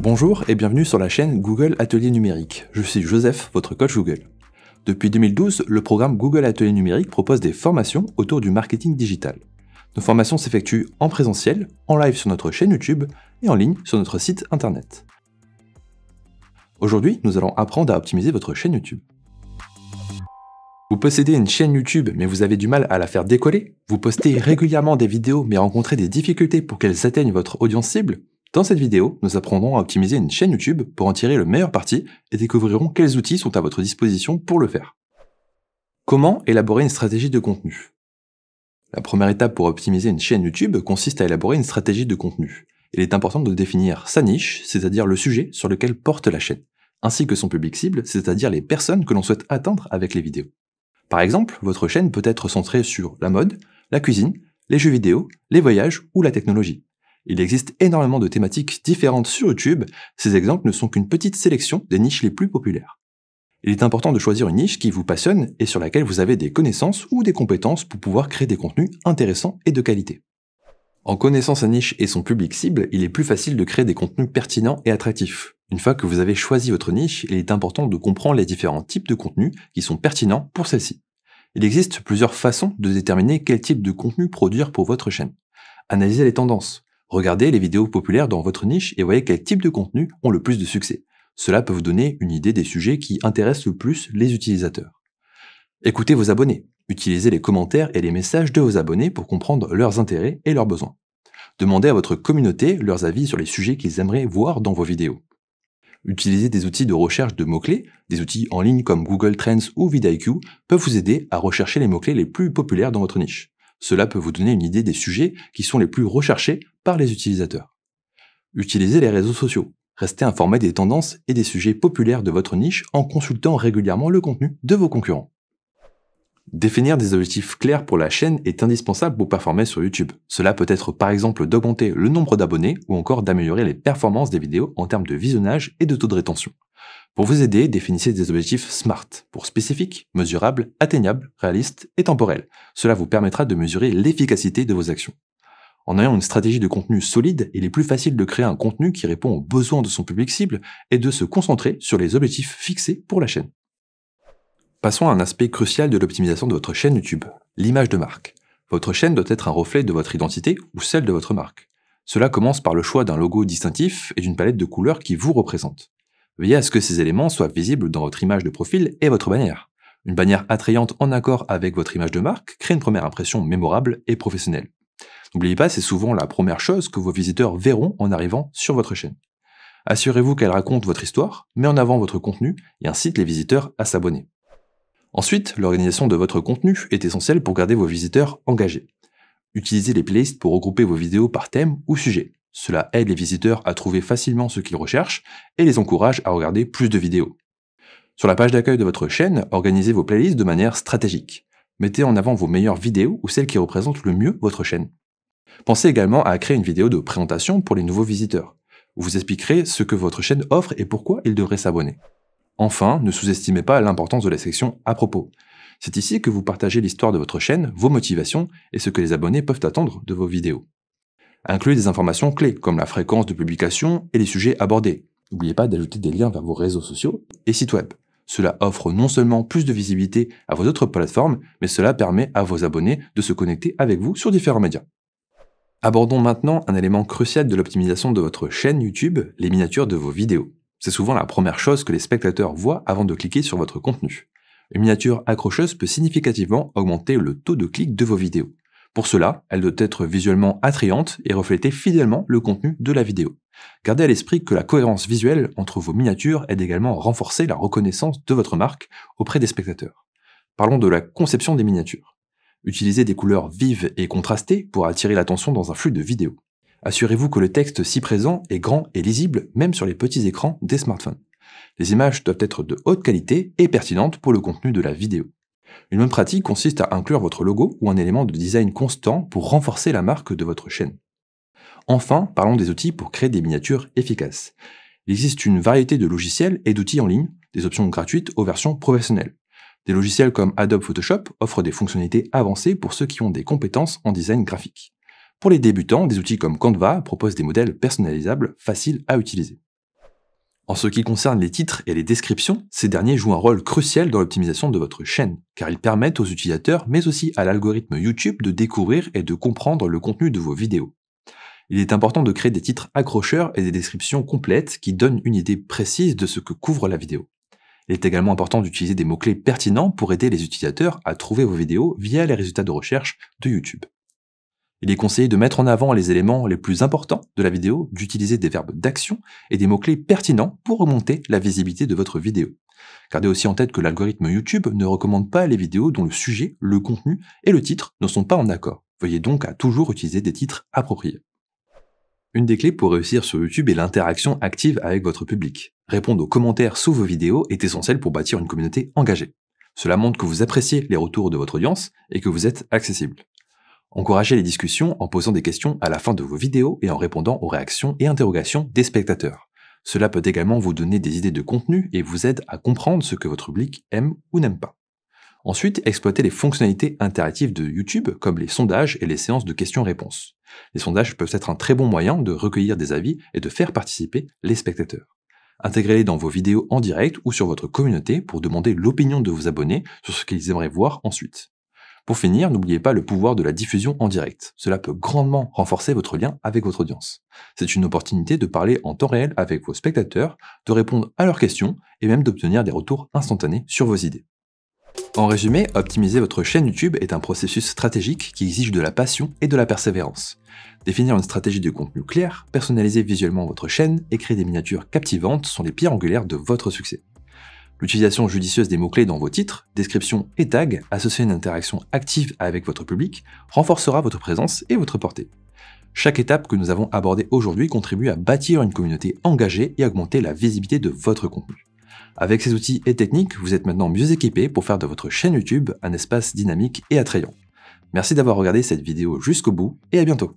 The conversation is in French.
Bonjour et bienvenue sur la chaîne Google Atelier Numérique. Je suis Joseph, votre coach Google. Depuis 2012, le programme Google Atelier Numérique propose des formations autour du marketing digital. Nos formations s'effectuent en présentiel, en live sur notre chaîne YouTube et en ligne sur notre site internet. Aujourd'hui, nous allons apprendre à optimiser votre chaîne YouTube. Vous possédez une chaîne YouTube mais vous avez du mal à la faire décoller Vous postez régulièrement des vidéos mais rencontrez des difficultés pour qu'elles atteignent votre audience cible dans cette vidéo, nous apprendrons à optimiser une chaîne YouTube pour en tirer le meilleur parti et découvrirons quels outils sont à votre disposition pour le faire. Comment élaborer une stratégie de contenu La première étape pour optimiser une chaîne YouTube consiste à élaborer une stratégie de contenu. Il est important de définir sa niche, c'est-à-dire le sujet sur lequel porte la chaîne, ainsi que son public cible, c'est-à-dire les personnes que l'on souhaite atteindre avec les vidéos. Par exemple, votre chaîne peut être centrée sur la mode, la cuisine, les jeux vidéo, les voyages ou la technologie. Il existe énormément de thématiques différentes sur YouTube, ces exemples ne sont qu'une petite sélection des niches les plus populaires. Il est important de choisir une niche qui vous passionne et sur laquelle vous avez des connaissances ou des compétences pour pouvoir créer des contenus intéressants et de qualité. En connaissant sa niche et son public cible, il est plus facile de créer des contenus pertinents et attractifs. Une fois que vous avez choisi votre niche, il est important de comprendre les différents types de contenus qui sont pertinents pour celle-ci. Il existe plusieurs façons de déterminer quel type de contenu produire pour votre chaîne. Analyser les tendances, Regardez les vidéos populaires dans votre niche et voyez quel type de contenu ont le plus de succès. Cela peut vous donner une idée des sujets qui intéressent le plus les utilisateurs. Écoutez vos abonnés. Utilisez les commentaires et les messages de vos abonnés pour comprendre leurs intérêts et leurs besoins. Demandez à votre communauté leurs avis sur les sujets qu'ils aimeraient voir dans vos vidéos. Utilisez des outils de recherche de mots-clés, des outils en ligne comme Google Trends ou vidIQ peuvent vous aider à rechercher les mots-clés les plus populaires dans votre niche. Cela peut vous donner une idée des sujets qui sont les plus recherchés par les utilisateurs. Utilisez les réseaux sociaux. Restez informé des tendances et des sujets populaires de votre niche en consultant régulièrement le contenu de vos concurrents. Définir des objectifs clairs pour la chaîne est indispensable pour performer sur YouTube. Cela peut être par exemple d'augmenter le nombre d'abonnés ou encore d'améliorer les performances des vidéos en termes de visionnage et de taux de rétention. Pour vous aider, définissez des objectifs SMART pour spécifiques, mesurables, atteignables, réalistes et temporels. Cela vous permettra de mesurer l'efficacité de vos actions. En ayant une stratégie de contenu solide, il est plus facile de créer un contenu qui répond aux besoins de son public cible et de se concentrer sur les objectifs fixés pour la chaîne. Passons à un aspect crucial de l'optimisation de votre chaîne YouTube, l'image de marque. Votre chaîne doit être un reflet de votre identité ou celle de votre marque. Cela commence par le choix d'un logo distinctif et d'une palette de couleurs qui vous représente. Veillez à ce que ces éléments soient visibles dans votre image de profil et votre bannière. Une bannière attrayante en accord avec votre image de marque crée une première impression mémorable et professionnelle. N'oubliez pas, c'est souvent la première chose que vos visiteurs verront en arrivant sur votre chaîne. Assurez-vous qu'elle raconte votre histoire, met en avant votre contenu et incite les visiteurs à s'abonner. Ensuite, l'organisation de votre contenu est essentielle pour garder vos visiteurs engagés. Utilisez les playlists pour regrouper vos vidéos par thème ou sujet. Cela aide les visiteurs à trouver facilement ce qu'ils recherchent et les encourage à regarder plus de vidéos. Sur la page d'accueil de votre chaîne, organisez vos playlists de manière stratégique. Mettez en avant vos meilleures vidéos ou celles qui représentent le mieux votre chaîne. Pensez également à créer une vidéo de présentation pour les nouveaux visiteurs. vous expliquerez ce que votre chaîne offre et pourquoi ils devraient s'abonner. Enfin, ne sous-estimez pas l'importance de la section à propos. C'est ici que vous partagez l'histoire de votre chaîne, vos motivations et ce que les abonnés peuvent attendre de vos vidéos incluez des informations clés comme la fréquence de publication et les sujets abordés. N'oubliez pas d'ajouter des liens vers vos réseaux sociaux et sites web. Cela offre non seulement plus de visibilité à vos autres plateformes, mais cela permet à vos abonnés de se connecter avec vous sur différents médias. Abordons maintenant un élément crucial de l'optimisation de votre chaîne YouTube, les miniatures de vos vidéos. C'est souvent la première chose que les spectateurs voient avant de cliquer sur votre contenu. Une miniature accrocheuse peut significativement augmenter le taux de clic de vos vidéos. Pour cela, elle doit être visuellement attrayante et refléter fidèlement le contenu de la vidéo. Gardez à l'esprit que la cohérence visuelle entre vos miniatures aide également à renforcer la reconnaissance de votre marque auprès des spectateurs. Parlons de la conception des miniatures. Utilisez des couleurs vives et contrastées pour attirer l'attention dans un flux de vidéos. Assurez-vous que le texte si présent est grand et lisible même sur les petits écrans des smartphones. Les images doivent être de haute qualité et pertinentes pour le contenu de la vidéo. Une bonne pratique consiste à inclure votre logo ou un élément de design constant pour renforcer la marque de votre chaîne. Enfin, parlons des outils pour créer des miniatures efficaces. Il existe une variété de logiciels et d'outils en ligne, des options gratuites aux versions professionnelles. Des logiciels comme Adobe Photoshop offrent des fonctionnalités avancées pour ceux qui ont des compétences en design graphique. Pour les débutants, des outils comme Canva proposent des modèles personnalisables faciles à utiliser. En ce qui concerne les titres et les descriptions, ces derniers jouent un rôle crucial dans l'optimisation de votre chaîne, car ils permettent aux utilisateurs, mais aussi à l'algorithme YouTube de découvrir et de comprendre le contenu de vos vidéos. Il est important de créer des titres accrocheurs et des descriptions complètes qui donnent une idée précise de ce que couvre la vidéo. Il est également important d'utiliser des mots-clés pertinents pour aider les utilisateurs à trouver vos vidéos via les résultats de recherche de YouTube. Il est conseillé de mettre en avant les éléments les plus importants de la vidéo, d'utiliser des verbes d'action et des mots-clés pertinents pour remonter la visibilité de votre vidéo. Gardez aussi en tête que l'algorithme YouTube ne recommande pas les vidéos dont le sujet, le contenu et le titre ne sont pas en accord. Veuillez donc à toujours utiliser des titres appropriés. Une des clés pour réussir sur YouTube est l'interaction active avec votre public. Répondre aux commentaires sous vos vidéos est essentiel pour bâtir une communauté engagée. Cela montre que vous appréciez les retours de votre audience et que vous êtes accessible. Encouragez les discussions en posant des questions à la fin de vos vidéos et en répondant aux réactions et interrogations des spectateurs. Cela peut également vous donner des idées de contenu et vous aide à comprendre ce que votre public aime ou n'aime pas. Ensuite, exploitez les fonctionnalités interactives de YouTube comme les sondages et les séances de questions-réponses. Les sondages peuvent être un très bon moyen de recueillir des avis et de faire participer les spectateurs. Intégrez-les dans vos vidéos en direct ou sur votre communauté pour demander l'opinion de vos abonnés sur ce qu'ils aimeraient voir ensuite. Pour finir, n'oubliez pas le pouvoir de la diffusion en direct. Cela peut grandement renforcer votre lien avec votre audience. C'est une opportunité de parler en temps réel avec vos spectateurs, de répondre à leurs questions et même d'obtenir des retours instantanés sur vos idées. En résumé, optimiser votre chaîne YouTube est un processus stratégique qui exige de la passion et de la persévérance. Définir une stratégie de contenu clair, personnaliser visuellement votre chaîne et créer des miniatures captivantes sont les pierres angulaires de votre succès. L'utilisation judicieuse des mots-clés dans vos titres, descriptions et tags, associés à une interaction active avec votre public, renforcera votre présence et votre portée. Chaque étape que nous avons abordée aujourd'hui contribue à bâtir une communauté engagée et augmenter la visibilité de votre contenu. Avec ces outils et techniques, vous êtes maintenant mieux équipé pour faire de votre chaîne YouTube un espace dynamique et attrayant. Merci d'avoir regardé cette vidéo jusqu'au bout et à bientôt